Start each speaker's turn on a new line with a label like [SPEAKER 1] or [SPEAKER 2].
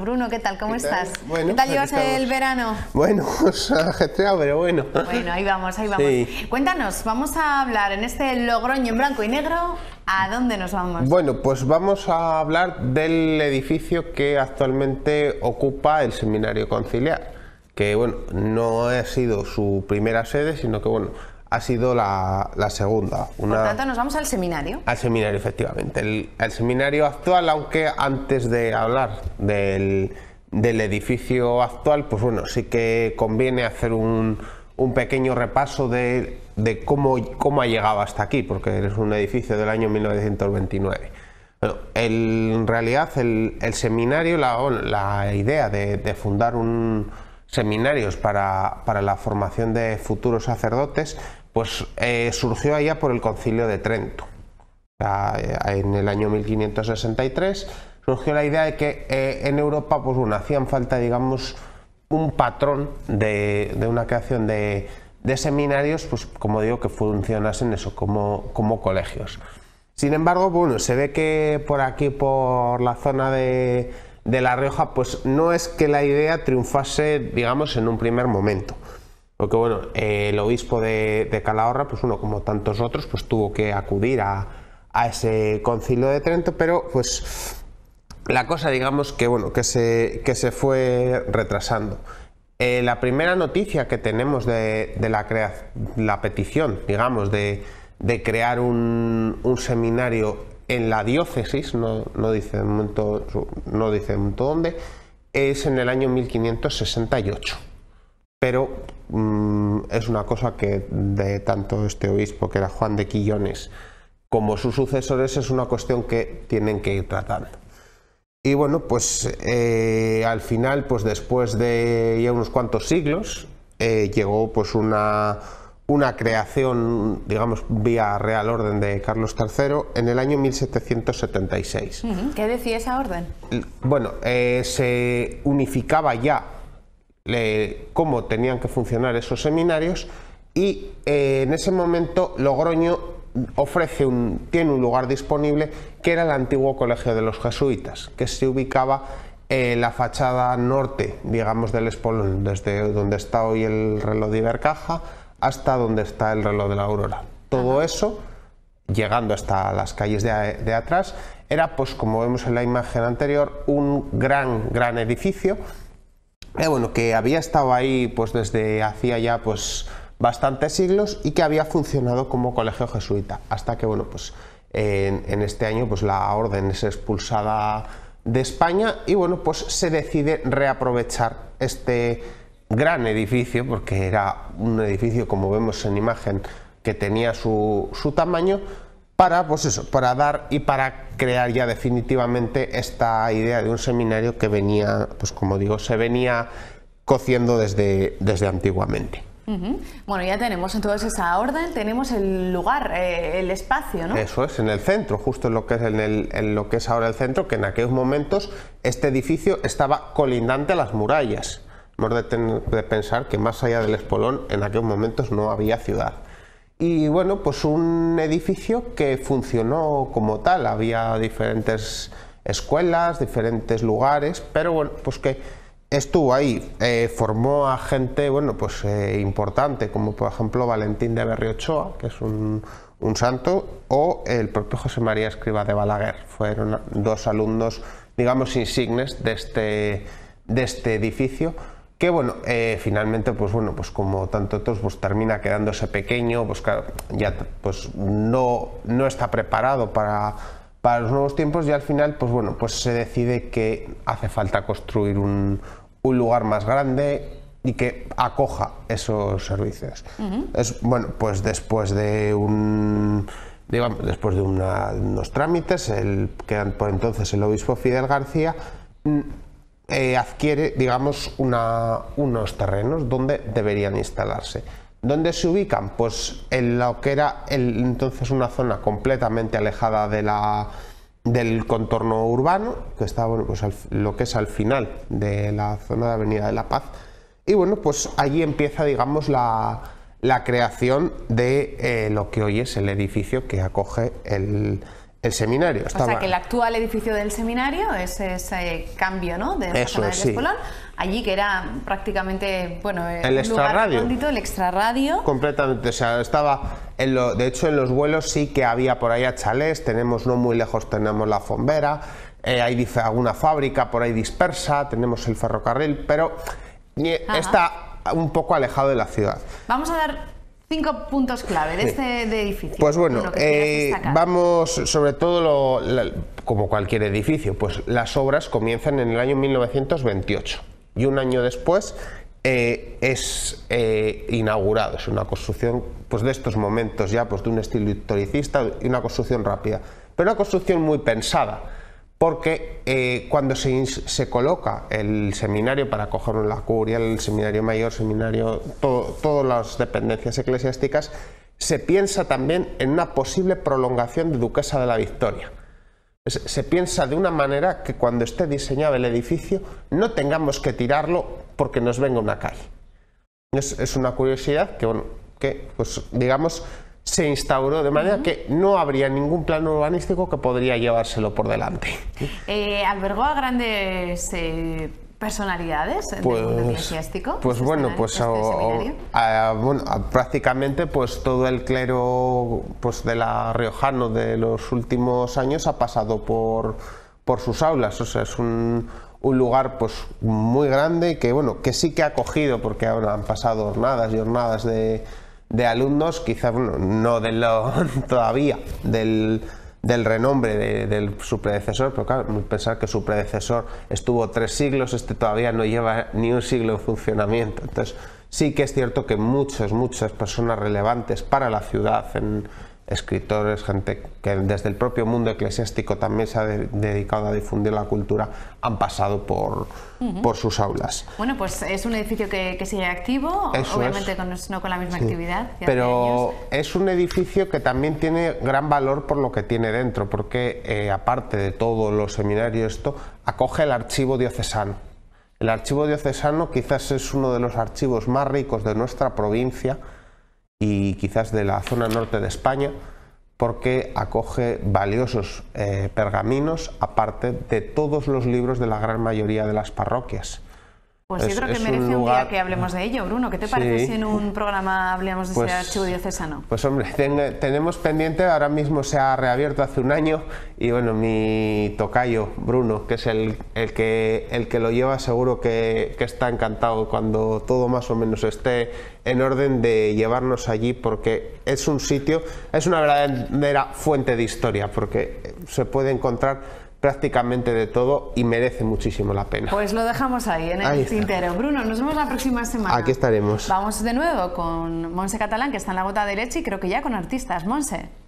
[SPEAKER 1] Bruno, ¿qué tal? ¿Cómo estás? Bueno, ¿Qué tal llevas el verano?
[SPEAKER 2] Bueno, ajetreado, pero bueno. Bueno, ahí vamos, ahí vamos.
[SPEAKER 1] Cuéntanos, vamos a hablar en este Logroño en blanco y negro. ¿A dónde nos vamos?
[SPEAKER 2] Bueno, pues vamos a hablar del edificio que actualmente ocupa el Seminario Conciliar, que bueno, no ha sido su primera sede, sino que bueno, ha sido la, la segunda. Una... Por
[SPEAKER 1] tanto, nos vamos al seminario.
[SPEAKER 2] Al seminario, efectivamente. El, el seminario actual, aunque antes de hablar del, del, edificio actual, pues bueno, sí que conviene hacer un, un pequeño repaso de, de, cómo, cómo ha llegado hasta aquí, porque es un edificio del año 1929. en realidad el, el seminario, la, la idea de, de fundar un, seminarios para, para la formación de futuros sacerdotes pues eh, surgió allá por el concilio de Trento. Eh, en el año 1563 surgió la idea de que eh, en Europa pues hacían falta digamos un patrón de, una creación de, seminarios pues como digo que funcionasen eso como, como colegios sin embargo bueno se ve que por aquí por la zona de, de La Rioja pues no es que la idea triunfase digamos en un primer momento porque bueno, el obispo de, Calahorra, pues uno como tantos otros, pues tuvo que acudir a, ese concilio de Trento, pero pues la cosa digamos que bueno, que se, se fue retrasando. Eh, la primera noticia que tenemos de, de la, la, petición, digamos, de, crear un, seminario en la diócesis, no, dice de momento, no dice de momento dónde, es en el año 1568 pero mm, es una cosa que de tanto este obispo, que era Juan de Quillones, como sus sucesores, es una cuestión que tienen que ir tratando. Y bueno, pues eh, al final, pues después de ya unos cuantos siglos, eh, llegó pues una, creación, digamos, vía Real Orden de Carlos III en el año 1776.
[SPEAKER 1] ¿Qué decía esa orden?
[SPEAKER 2] Bueno, eh, se unificaba ya cómo tenían que funcionar esos seminarios y eh, en ese momento Logroño tiene un lugar disponible que era el antiguo colegio de los jesuitas, que se ubicaba en eh, la fachada norte, digamos, del espolón, desde donde está hoy el reloj de Ibercaja hasta donde está el reloj de la Aurora. Todo eso, llegando hasta las calles de atrás, era, pues como vemos en la imagen anterior, un gran, gran edificio eh, bueno, que había estado ahí pues desde hacía ya pues bastantes siglos y que había funcionado como colegio jesuita, hasta que bueno, pues en, este año pues la orden es expulsada de España y bueno, pues se decide reaprovechar este gran edificio, porque era un edificio como vemos en imagen que tenía su, su tamaño, para, pues eso, para dar y para crear ya definitivamente esta idea de un seminario que venía, pues como digo, se venía cociendo desde, desde antiguamente.
[SPEAKER 1] Bueno, ya tenemos entonces esa orden, tenemos el lugar, eh, el espacio, ¿no?
[SPEAKER 2] Eso es, en el centro, justo en lo que es en, lo que es ahora el centro, que en aquellos momentos este edificio estaba colindante a las murallas. Hemos de, de pensar que más allá del espolón, en aquellos momentos no había ciudad y bueno, pues un edificio que funcionó como tal, había diferentes escuelas, diferentes lugares, pero bueno, pues que estuvo ahí, eh, formó a gente, bueno, pues eh, importante, como por ejemplo Valentín de Berriochoa, que es un, santo, o el propio José María Escriba de Balaguer, fueron dos alumnos, digamos, insignes de este, este edificio que bueno, eh, finalmente pues bueno, pues como tanto otros pues termina quedándose pequeño, pues ya pues no, no está preparado para, los nuevos tiempos y al final pues bueno, pues se decide que hace falta construir un, lugar más grande y que acoja esos servicios. es, bueno, pues después de un después de unos trámites, el, que por entonces el obispo Fidel García mm, eh, adquiere, digamos, una, unos terrenos donde deberían instalarse. ¿Dónde se ubican? Pues en lo que era entonces una zona completamente alejada de la, del contorno urbano, que está pues lo que es al final de la zona de Avenida de la Paz. Y bueno, pues allí empieza, digamos, la, la creación de eh, lo que hoy es el edificio que acoge el, el seminario O sea, que el
[SPEAKER 1] actual edificio del seminario es ese cambio, ¿no? De la zona del allí que era prácticamente, bueno, el extrarradio. El extrarradio.
[SPEAKER 2] Completamente, o sea, estaba, en lo, de hecho en los vuelos sí que había por ahí a chalés, tenemos, no muy lejos tenemos la Fombera, eh, hay alguna fábrica por ahí dispersa, tenemos el ferrocarril, pero eh, está un poco alejado de la ciudad.
[SPEAKER 1] Vamos a dar Cinco puntos clave de este edificio. Pues
[SPEAKER 2] bueno, eh, vamos sobre todo, como cualquier edificio, pues las obras comienzan en el año 1928 y un año después eh, es eh, inaugurado. Es una construcción pues, de estos momentos ya pues, de un estilo historicista y una construcción rápida, pero una construcción muy pensada porque eh, cuando se, coloca el seminario para coger la curia, el seminario mayor, seminario, todas las dependencias eclesiásticas, se piensa también en una posible prolongación de Duquesa de la Victoria. Se, piensa de una manera que cuando esté diseñado el edificio no tengamos que tirarlo porque nos venga una calle. Es, una curiosidad que, pues, digamos, se instauró de manera que no habría ningún plano urbanístico que podría llevárselo por delante.
[SPEAKER 1] Eh, albergó a grandes eh, personalidades pues, del Pues este
[SPEAKER 2] bueno, pues este bueno, prácticamente pues todo el clero pues de la riojano de los últimos años ha pasado por por sus aulas, o sea, es un un lugar pues muy grande que bueno que sí que ha cogido porque ahora han pasado jornadas y jornadas de de alumnos, quizás no, no de lo, todavía del, del renombre de, su predecesor, pero claro, pensar que su predecesor estuvo tres siglos, este todavía no lleva ni un siglo en funcionamiento. Entonces, sí que es cierto que muchas, muchas personas relevantes para la ciudad en, escritores, gente que desde el propio mundo eclesiástico también se ha dedicado a difundir la cultura, han pasado por, por sus aulas.
[SPEAKER 1] Bueno, pues es un edificio que, sigue activo, obviamente no con la misma actividad. Pero
[SPEAKER 2] es un edificio que también tiene gran valor por lo que tiene dentro, porque eh, aparte de todos los seminarios, esto acoge el archivo diocesano. El archivo diocesano quizás es uno de los archivos más ricos de nuestra provincia y quizás de la zona norte de España, porque acoge valiosos eh, pergaminos, aparte de todos los libros de la gran mayoría de las parroquias. Pues yo creo que merece un, día que hablemos
[SPEAKER 1] de ello, Bruno. ¿Qué te parece si en un programa hablamos de ese pues archivo diocesano?
[SPEAKER 2] Pues hombre, tenemos pendiente, ahora mismo se ha reabierto hace un año y bueno, mi tocayo, Bruno, que es el, el, que, el que lo lleva, seguro que, que está encantado cuando todo más o menos esté en orden de llevarnos allí porque es un sitio, es una verdadera fuente de historia porque se puede encontrar prácticamente de todo y merece muchísimo la pena. Pues lo
[SPEAKER 1] dejamos ahí, en el tintero. Bruno, nos vemos la próxima semana. Aquí estaremos. Vamos de nuevo con Monse Catalán, que está en la gota de leche, y creo que ya con artistas. Monse.